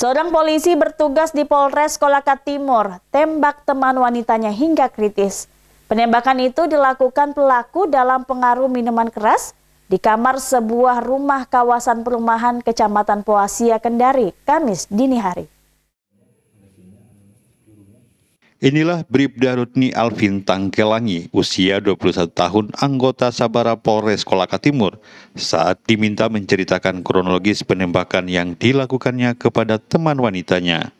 Seorang polisi bertugas di Polres Kolaka Timur tembak teman wanitanya hingga kritis. Penembakan itu dilakukan pelaku dalam pengaruh minuman keras di kamar sebuah rumah kawasan perumahan Kecamatan Poasia Kendari, Kamis dini hari. Inilah Bribda Rutni Alvin Tangkelangi, usia 21 tahun, anggota Sabara Polres Kolaka Timur, saat diminta menceritakan kronologis penembakan yang dilakukannya kepada teman wanitanya.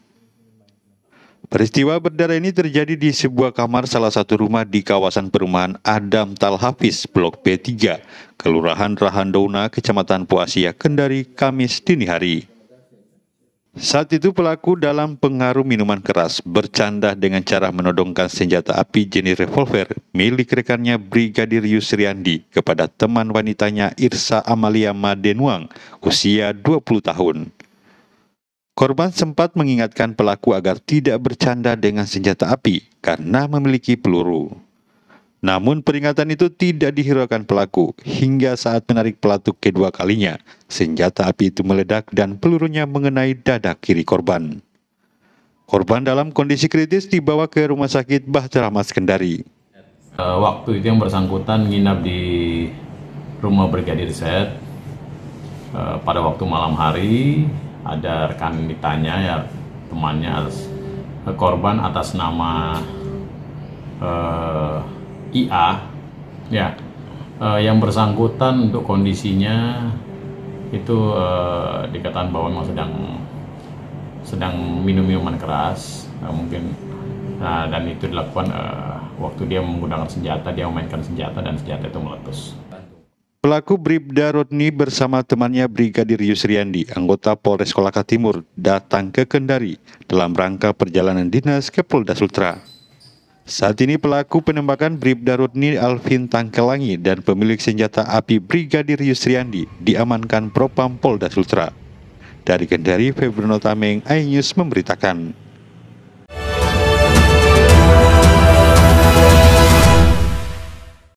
Peristiwa berdarah ini terjadi di sebuah kamar salah satu rumah di kawasan perumahan Adam Talhafiz, Blok B3, Kelurahan Rahandouna, Kecamatan Puasia, Kendari, Kamis dini hari. Saat itu pelaku dalam pengaruh minuman keras bercanda dengan cara menodongkan senjata api jenis revolver milik rekannya Brigadir Yusriandi kepada teman wanitanya Irsa Amalia Madenuang usia 20 tahun. Korban sempat mengingatkan pelaku agar tidak bercanda dengan senjata api karena memiliki peluru. Namun peringatan itu tidak dihiraukan pelaku hingga saat menarik pelatuk kedua kalinya. Senjata api itu meledak dan pelurunya mengenai dada kiri korban. Korban dalam kondisi kritis dibawa ke rumah sakit Bahtera Mas Kendari. Eh, waktu itu yang bersangkutan nginap di rumah Brigadir Z. Eh, pada waktu malam hari ada rekan ditanya ya temannya eh, korban atas nama eh, IA ya uh, yang bersangkutan untuk kondisinya itu uh, dikatakan bahwa memang sedang sedang minum minuman keras uh, mungkin nah, dan itu dilakukan uh, waktu dia menggunakan senjata dia memainkan senjata dan senjata itu meletus. Pelaku Bribda Rodni bersama temannya Brigadir Yusriandi, anggota Polres Kolaka Timur, datang ke Kendari dalam rangka perjalanan dinas ke Polda Sultra. Saat ini pelaku penembakan Brib Rudni Alvin Tangkelangi dan pemilik senjata api Brigadir Yusriandi diamankan Propam Polda Sultra. Dari Kendari, Febrono Tameng, iNews memberitakan.